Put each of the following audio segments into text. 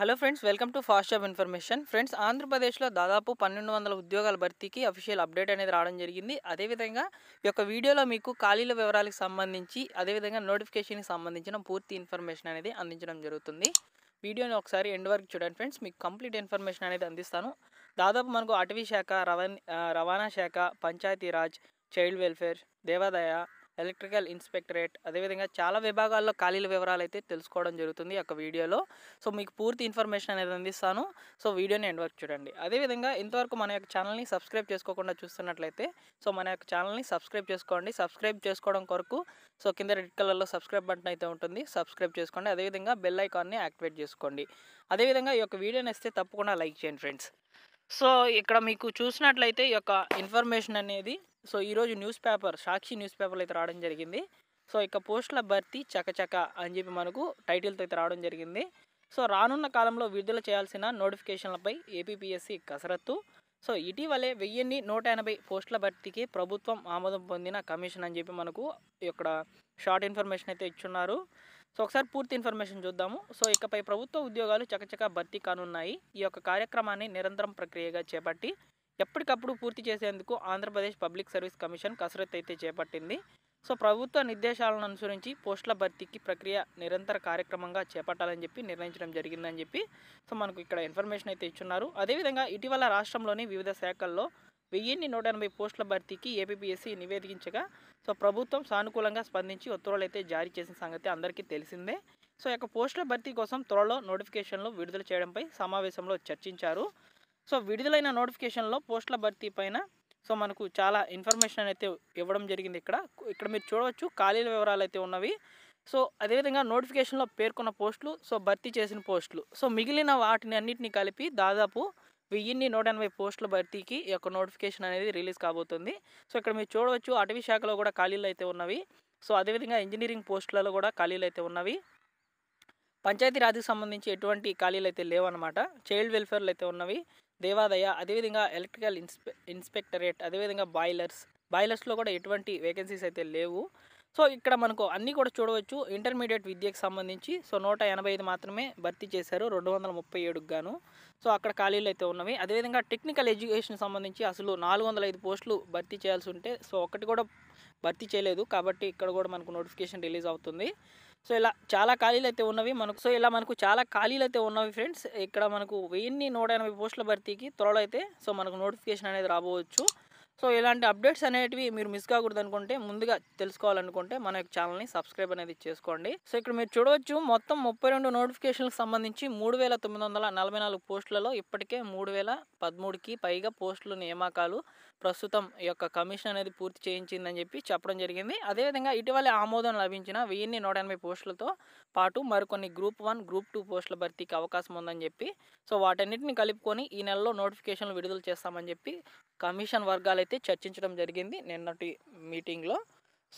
hello friends welcome to fast job information friends ఆంధ్రప్రదేశ్లో దాదాపు పన్నెండు వందల ఉద్యోగాల భర్తీకి అఫీషియల్ అప్డేట్ అనేది రావడం జరిగింది అదేవిధంగా ఈ యొక్క వీడియోలో మీకు ఖాళీల వివరాలకు సంబంధించి అదేవిధంగా నోటిఫికేషన్కి సంబంధించిన పూర్తి ఇన్ఫర్మేషన్ అనేది అందించడం జరుగుతుంది వీడియోని ఒకసారి ఎండ్ వరకు చూడండి ఫ్రెండ్స్ మీకు కంప్లీట్ ఇన్ఫర్మేషన్ అనేది అందిస్తాను దాదాపు మనకు అటవీ శాఖ రవాణా రవాణా శాఖ పంచాయతీరాజ్ చైల్డ్ వెల్ఫేర్ దేవాదాయ ఎలక్ట్రికల్ ఇన్స్పెక్టరేట్ అదేవిధంగా చాలా విభాగాల్లో ఖాళీల వివరాలు అయితే తెలుసుకోవడం జరుగుతుంది ఒక వీడియోలో సో మీకు పూర్తి ఇన్ఫర్మేషన్ అనేది అందిస్తాను సో వీడియోని ఎండ్ వరకు చూడండి అదేవిధంగా ఇంతవరకు మన యొక్క ఛానల్ని సబ్స్క్రైబ్ చేసుకోకుండా చూస్తున్నట్లయితే సో మన యొక్క ఛానల్ని సబ్స్క్రైబ్ చేసుకోండి సబ్స్క్రైబ్ చేసుకోవడం కొరకు సో కింద రెడ్ కలర్లో సబ్స్క్రైబ్ బటన్ అయితే ఉంటుంది సబ్స్క్రైబ్ చేసుకోండి అదేవిధంగా బెల్ ఐకాన్ని యాక్టివేట్ చేసుకోండి అదేవిధంగా ఈ యొక్క వీడియోని వస్తే తప్పకుండా లైక్ చేయండి ఫ్రెండ్స్ సో ఇక్కడ మీకు చూసినట్లయితే ఈ యొక్క ఇన్ఫర్మేషన్ అనేది సో ఈరోజు న్యూస్ పేపర్ సాక్షి న్యూస్ పేపర్లో అయితే రావడం జరిగింది సో ఇక పోస్టుల భర్తీ చకచక అని చెప్పి మనకు టైటిల్తో అయితే రావడం జరిగింది సో రానున్న కాలంలో విడుదల చేయాల్సిన నోటిఫికేషన్లపై ఏపీపీఎస్సీ కసరత్తు సో ఇటీవలే వెయ్యిన్ని నూట ఎనభై పోస్టుల భర్తీకి ప్రభుత్వం ఆమోదం పొందిన కమిషన్ అని చెప్పి మనకు ఇక్కడ షార్ట్ ఇన్ఫర్మేషన్ అయితే ఇచ్చున్నారు సో ఒకసారి పూర్తి ఇన్ఫర్మేషన్ చూద్దాము సో ఇకపై ప్రభుత్వ ఉద్యోగాలు చకచక భర్తీ కానున్నాయి ఈ యొక్క కార్యక్రమాన్ని నిరంతరం ప్రక్రియగా చేపట్టి ఎప్పటికప్పుడు పూర్తి చేసేందుకు ఆంధ్రప్రదేశ్ పబ్లిక్ సర్వీస్ కమిషన్ కసరత్తు అయితే చేపట్టింది సో ప్రభుత్వ నిర్దేశాలను అనుసరించి పోస్టుల భర్తీకి ప్రక్రియ నిరంతర కార్యక్రమంగా చేపట్టాలని చెప్పి నిర్ణయించడం జరిగిందని చెప్పి సో మనకు ఇక్కడ ఇన్ఫర్మేషన్ అయితే ఇచ్చున్నారు అదేవిధంగా ఇటీవల రాష్ట్రంలోని వివిధ శాఖల్లో వెయ్యిన్ని నూట ఎనభై పోస్టుల భర్తీకి ఏపీఎస్సీ నివేదించగా సో ప్రభుత్వం సానుకూలంగా స్పందించి ఉత్తర్వులు అయితే జారీ చేసిన సంగతి అందరికీ తెలిసిందే సో యొక్క పోస్టుల భర్తీ కోసం త్వరలో నోటిఫికేషన్లు విడుదల చేయడంపై సమావేశంలో చర్చించారు సో విడుదలైన నోటిఫికేషన్లో పోస్టుల భర్తీ పైన సో మనకు చాలా ఇన్ఫర్మేషన్ అయితే ఇవ్వడం జరిగింది ఇక్కడ ఇక్కడ మీరు చూడవచ్చు ఖాళీల వివరాలు అయితే ఉన్నవి సో అదేవిధంగా నోటిఫికేషన్లో పేర్కొన్న పోస్టులు సో భర్తీ చేసిన పోస్టులు సో మిగిలిన వాటిని అన్నింటినీ కలిపి దాదాపు వెయ్యిన్ని నూట ఎనభై పోస్టుల భర్తీకి ఈ యొక్క నోటిఫికేషన్ అనేది రిలీజ్ కాబోతుంది సో ఇక్కడ మీరు చూడవచ్చు అటవీ శాఖలో కూడా ఖాళీలు అయితే ఉన్నవి సో అదేవిధంగా ఇంజనీరింగ్ పోస్టులలో కూడా ఖాళీలు అయితే ఉన్నవి పంచాయతీరాజ్కి సంబంధించి ఎటువంటి ఖాళీలు అయితే లేవన్నమాట చైల్డ్ వెల్ఫేర్లు అయితే ఉన్నవి దేవాదయ అదేవిధంగా ఎలక్ట్రికల్ ఇన్స్పె ఇన్స్పెక్టరేట్ అదేవిధంగా బాయిలర్స్ బాయిలర్స్లో కూడా ఎటువంటి వేకెన్సీస్ అయితే లేవు సో ఇక్కడ మనకు అన్నీ కూడా చూడవచ్చు ఇంటర్మీడియట్ విద్యకు సంబంధించి సో నూట ఎనభై ఐదు మాత్రమే భర్తీ చేశారు రెండు వందల ముప్పై గాను సో అక్కడ ఖాళీలు అయితే ఉన్నవి అదేవిధంగా టెక్నికల్ ఎడ్యుకేషన్ సంబంధించి అసలు నాలుగు వందల ఐదు పోస్టులు భర్తీ చేయాల్సి ఉంటే సో ఒకటి కూడా భర్తీ చేయలేదు కాబట్టి ఇక్కడ కూడా మనకు నోటిఫికేషన్ రిలీజ్ అవుతుంది సో ఇలా చాలా ఖాళీలు అయితే ఉన్నవి మనకు సో ఇలా మనకు చాలా ఖాళీలు అయితే ఉన్నవి ఫ్రెండ్స్ ఇక్కడ మనకు వెయ్యిన్ని నూట ఎనభై పోస్టుల భర్తీకి త్వరలో అయితే సో మనకు నోటిఫికేషన్ అనేది రాబోవచ్చు సో ఇలాంటి అప్డేట్స్ అనేటివి మీరు మిస్ కాకూడదు అనుకుంటే ముందుగా తెలుసుకోవాలనుకుంటే మన యొక్క ఛానల్ని సబ్స్క్రైబ్ అనేది చేసుకోండి సో ఇక్కడ మీరు చూడవచ్చు మొత్తం ముప్పై రెండు నోటిఫికేషన్లకు సంబంధించి మూడు వేల తొమ్మిది వందల నలభై నాలుగు పోస్టులలో ఇప్పటికే మూడు వేల పదమూడుకి పైగా పోస్టుల నియామకాలు ప్రస్తుతం యొక్క కమిషన్ అనేది పూర్తి చేయించిందని చెప్పి చెప్పడం జరిగింది అదేవిధంగా ఇటీవల ఆమోదం లభించిన వెయ్యిన్ని నూట ఎనభై పోస్టులతో పాటు మరికొన్ని గ్రూప్ వన్ గ్రూప్ టూ పోస్టుల భర్తీకి అవకాశం ఉందని చెప్పి సో వాటన్నిటిని కలుపుకొని ఈ నెలలో నోటిఫికేషన్లు విడుదల చేస్తామని చెప్పి కమిషన్ వర్గాలు అయితే చర్చించడం జరిగింది నిన్నటి మీటింగ్లో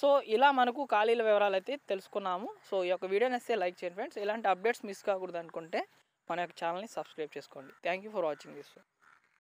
సో ఇలా మనకు ఖాళీల వివరాలు అయితే తెలుసుకున్నాము సో ఈ యొక్క వీడియో నచ్చితే లైక్ చేయండి ఫ్రెండ్స్ ఇలాంటి అప్డేట్స్ మిస్ కాకూడదు అనుకుంటే మన యొక్క ఛానల్ని సబ్స్క్రైబ్ చేసుకోండి thank you for watching this